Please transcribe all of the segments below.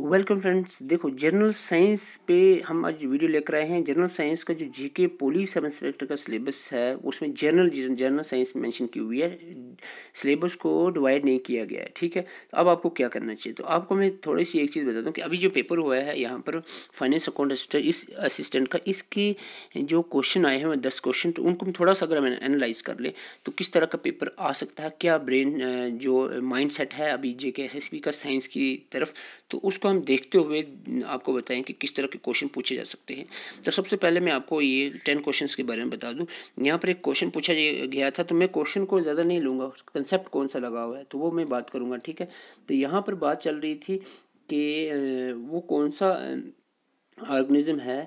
welcome friends देखो general science पे हम आज वीडियो लेकर आए हैं जनरल साइंस का जो जीके पोलिस सब इंस्पेक्टर का सिलेबस है उसमें जनरल जनरल साइंस मेंशन की हुई है सिलेबस को डिवाइड नहीं किया गया है ठीक है तो अब आपको क्या करना चाहिए तो आपको मैं थोड़ी सी एक चीज़ बता दूँ कि अभी जो पेपर हुआ है यहाँ पर फाइनेंस अकाउंट असिस्टेंट इस असिस्टेंट का इसके जो क्वेश्चन आए हैं दस क्वेश्चन तो उनको थोड़ा सा अगर एनालाइज कर ले तो किस तरह का पेपर आ सकता है क्या ब्रेन जो माइंड सेट है अभी J K S S P का साइंस की तरफ तो उसको हम देखते हुए आपको बताएं कि किस तरह के क्वेश्चन पूछे जा सकते हैं तो सबसे पहले मैं आपको ये टेन क्वेश्चन के बारे में बता दूँ यहाँ पर एक क्वेश्चन पूछा गया था तो मैं क्वेश्चन को ज़्यादा नहीं लूँगा कंसेप्ट कौन सा लगा हुआ है तो वो मैं बात करूँगा ठीक है तो यहाँ पर बात चल रही थी कि वो कौन सा ऑर्गेनिज्म है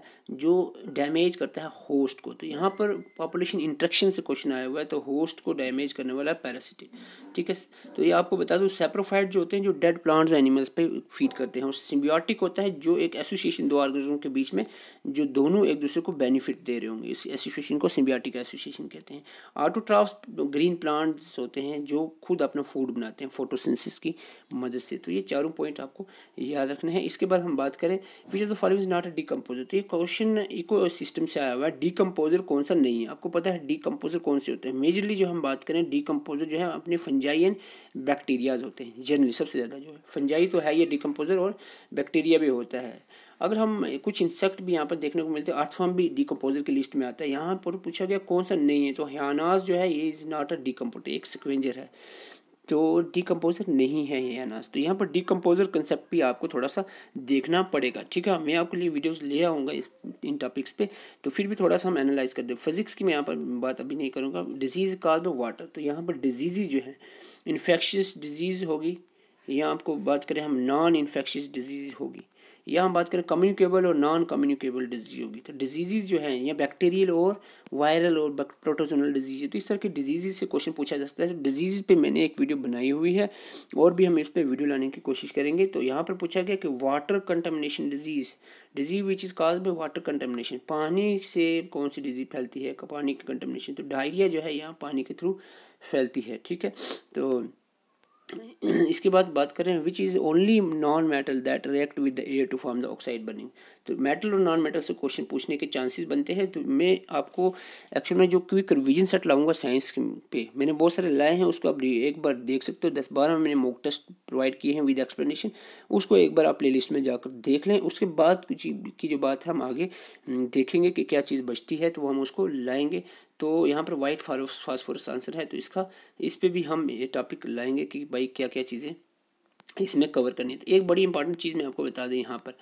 जो डैमेज करता है होस्ट को तो यहाँ पर पॉपुलेशन इंट्रक्शन से क्वेश्चन आया हुआ है तो होस्ट को डैमेज करने वाला है पैरासिटिक ठीक है तो ये आपको बता दूँ सेप्रोफाइट जो होते हैं जो डेड प्लांट्स एनिमल्स पे फीड करते हैं और सिम्बियोटिक होता है जो एक एसोसिएशन दो ऑर्गेनिज्म के बीच में जो दोनों एक दूसरे को बेनिफिट दे रहे होंगे इस एसोसिएशन को सिम्बियोटिक एसोसिएशन कहते हैं ऑटोट्राफ्स ग्रीन प्लांट्स होते हैं जो खुद अपना फूड बनाते हैं फोटोसेंसिस की मदद से तो ये चारों पॉइंट आपको याद रखना है इसके बाद हम बात करें which is the following not not decomposer तो ये क्वेश्चन इको सिस्टम से आया हुआ है डिकम्पोजर कौन सा नहीं है आपको पता है डिकम्पोजर कौन से होते हैं मेजरली जो हम बात करें डिकम्पोजर जो है अपने फंजाई एंड बैक्टीरियाज होते हैं जनरली सबसे ज़्यादा जो है फंजाई तो है ये डिकम्पोजर और बैक्टीरिया भी होता है अगर हम कुछ इंसेक्ट भी यहाँ पर देखने को मिलते हैं अर्थवम भी डिकम्पोजर की लिस्ट में आता है यहाँ पर पूछा गया कौन सा नहीं है तो हयानाज जो है ये इज़ नॉट अ डिकम्पोजर एक सिक्वेंजर है तो डिकम्पोज़र नहीं है ये अनाज तो यहाँ पर डिकम्पोज़र कंसेप्ट भी आपको थोड़ा सा देखना पड़ेगा ठीक है मैं आपके लिए वीडियोस ले आऊँगा इस इन टॉपिक्स पे तो फिर भी थोड़ा सा हम एनालाइज कर दें फिज़िक्स की मैं यहाँ पर बात अभी नहीं करूँगा डिजीज़ काज ऑफ वाटर तो यहाँ पर डिजीज़ी जो है इन्फेक्शियस डिजीज़ होगी यहाँ आपको बात करें हम नॉन इन्फेक्शियस डिजीज़ होगी या हम बात करें कम्युनिकेबल और नॉन कम्युनिकेबल डिजीज होगी तो डिजीज़ जो हैं या बैक्टीरियल और वायरल और प्रोटोजोनल डिजीज तो इस तरह की डिजीज़ से क्वेश्चन पूछा जा सकता है तो डिजीज़ पे मैंने एक वीडियो बनाई हुई है और भी हम इस पर वीडियो लाने की कोशिश करेंगे तो यहाँ पर पूछा गया कि water contamination disease disease which is cause by water contamination पानी से कौन सी डिजीज फैलती है पानी की कंटेमिनेशन तो डायरिया जो है यहाँ पानी के थ्रू फैलती है ठीक है तो इसके बाद बात करें which is only non metal that react with the air to form the oxide burning तो मेटल और नॉन मेटल से क्वेश्चन पूछने के चांसेस बनते हैं तो मैं आपको एक्चुअल में जो क्विक रिविजन सेट लाऊंगा साइंस पे मैंने बहुत सारे लाए हैं उसको आप एक बार देख सकते हो दस बारह मैंने मॉक टेस्ट प्रोवाइड किए हैं विद एक्सप्लेनेशन उसको एक बार आप प्ले लिस्ट में जाकर देख लें उसके बाद कुछ की जो बात है हम आगे हम्म, देखेंगे कि क्या चीज़ बचती है तो हम उसको लाएंगे तो यहाँ पर वाइट फास्फोरस आंसर है तो इसका इस पर भी हम ये टॉपिक लाएंगे कि भाई क्या क्या चीज़ें इसमें कवर करनी है तो एक बड़ी इंपॉर्टेंट चीज़ मैं आपको बता दें यहाँ पर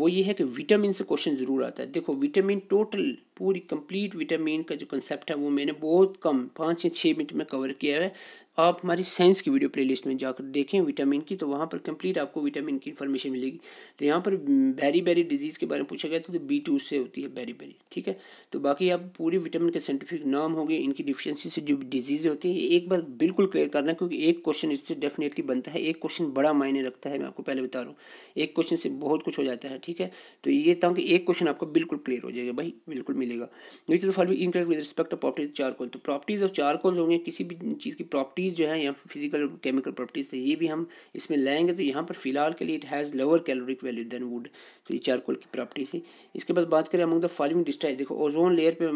वो ये है कि विटामिन से क्वेश्चन ज़रूर आता है देखो विटामिन टोटल पूरी कंप्लीट विटामिन का जो कंसेप्ट है वो मैंने बहुत कम पाँच या छः मिनट में कवर किया है आप हमारी साइंस की वीडियो प्लेलिस्ट में जाकर देखें विटामिन की तो वहाँ पर कंप्लीट आपको विटामिन की इन्फॉर्मेशन मिलेगी तो यहाँ पर बैरी बेरी डिजीज़ के बारे में पूछा गया तो, तो बी टू से होती है बैरी बेरी ठीक है तो बाकी आप पूरी विटामिन के साइंटिफिक नाम होंगे इनकी डिफिशेंसी से जो डिजीज़ होती है एक बार बिल्कुल क्लियर करना क्योंकि एक क्वेश्चन इससे डेफिनेटली बनता है एक क्वेश्चन बड़ा मायने रखता है मैं आपको पहले बता रहा हूँ एक क्वेश्चन से बहुत कुछ हो जाता है ठीक है तो ये ताकि एक क्वेश्चन आपको बिल्कुल क्लियर हो जाएगा भाई बिल्कुल मिलेगा नहीं तो for incorrect with respect of properties charcoal तो प्रॉपर्टीज़ ऑफ चारकोल होंगे किसी भी चीज़ की प्रॉपर्टीज प्रॉपर्टीज़ जो है या फिजिकल केमिकल प्रॉपर्टीज़ थे ये भी हम इसमें लाएंगे तो यहाँ पर फिलहाल के लिए it has lower caloric value than wood तो ये चारकोल की प्रॉपर्टी थी इसके बाद बात करें अमंग द फॉलोइंग डिस्टाइज देखो ओजोन लेयर पर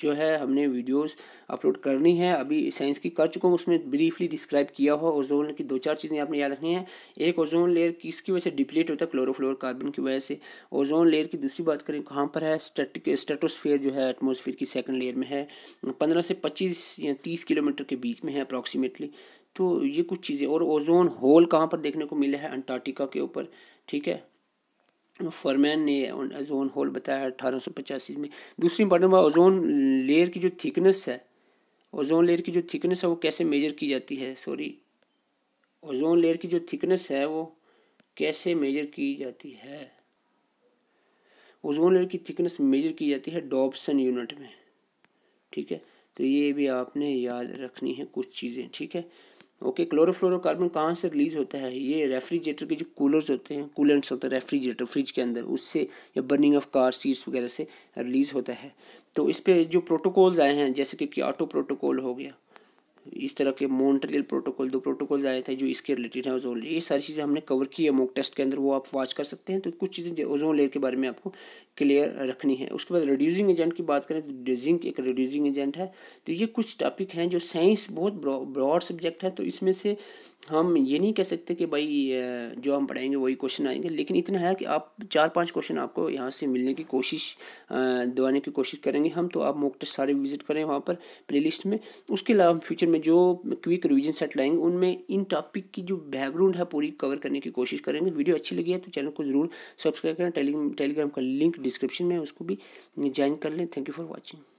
जो है हमने वीडियोस अपलोड करनी है अभी साइंस की कर चुका हूँ उसमें ब्रीफली डिस्क्राइब किया हो ओजोन की दो चार चीज़ें आपने याद रखनी है एक ओजोन लेयर किसकी वजह से डिप्लीट होता है क्लोरोफ्लोर कार्बन की वजह से ओजोन लेयर की दूसरी बात करें कहाँ पर है स्टेटोस्फेयर जो है एटमोसफेयर की सेकेंड लेयर में है पंद्रह से पच्चीस या तीस किलोमीटर के बीच में है अप्रॉक्सीमेटली तो ये कुछ चीज़ें और ओजोन होल कहाँ पर देखने को मिला है अंटार्कटिका के ऊपर ठीक है फॉरमैन ने ओजोन होल बताया अठारह सौ पचासी में दूसरी इंपॉर्टेंट बात ओजोन लेयर की जो थिकनेस है ओजोन लेयर की जो थिकनेस है वो कैसे मेजर की जाती है सॉरी ओजोन लेयर की जो थिकनेस है वो कैसे मेजर की जाती है ओजोन लेयर की थिकनेस मेजर की जाती है डॉबसन यूनिट में ठीक है तो ये भी आपने याद रखनी है कुछ चीज़ें ठीक है ओके क्लोरोफ्लोरोकार्बन कहाँ से रिलीज़ होता है ये रेफ्रिजरेटर के जो कूलर्स होते हैं कूलेंट्स होते हैं रेफ्रिजरेटर फ्रिज के अंदर उससे या बर्निंग ऑफ कार सीट्स वगैरह से रिलीज़ होता है तो इस पर जो प्रोटोकॉल्स आए हैं जैसे कि ऑटो प्रोटोकॉल हो गया इस तरह के मॉन्ट्रियल प्रोटोकॉल दो प्रोटोकॉल आए थे जो इसके रिलेटेड हैं ओजोन ले ये सारी चीज़ें हमने कवर की है मोक टेस्ट के अंदर वो आप वॉच कर सकते हैं तो कुछ चीज़ें ओजोन लेयर के बारे में आपको क्लियर रखनी है उसके बाद रिड्यूसिंग एजेंट की बात करें तो जिंक एक रिड्यूसिंग एजेंट है तो ये कुछ टॉपिक हैं जो साइंस बहुत ब्रॉड सब्जेक्ट है तो इसमें से हम ये नहीं कह सकते कि भाई जो हम पढ़ाएंगे वही क्वेश्चन आएंगे लेकिन इतना है कि आप चार पांच क्वेश्चन आपको यहाँ से मिलने की कोशिश दवाने की कोशिश करेंगे हम तो आप मॉक टेस्ट सारे विजिट करें वहाँ पर प्लेलिस्ट में उसके अलावा फ्यूचर में जो क्विक रिविजन सेट लाएंगे उनमें इन टॉपिक की जो बैकग्राउंड है पूरी कवर करने की कोशिश करेंगे वीडियो अच्छी लगी है तो चैनल को ज़रूर सब्सक्राइब करें टेलीग्राम का लिंक डिस्क्रिप्शन में उसको भी ज्वाइन कर लें थैंक यू फॉर वॉचिंग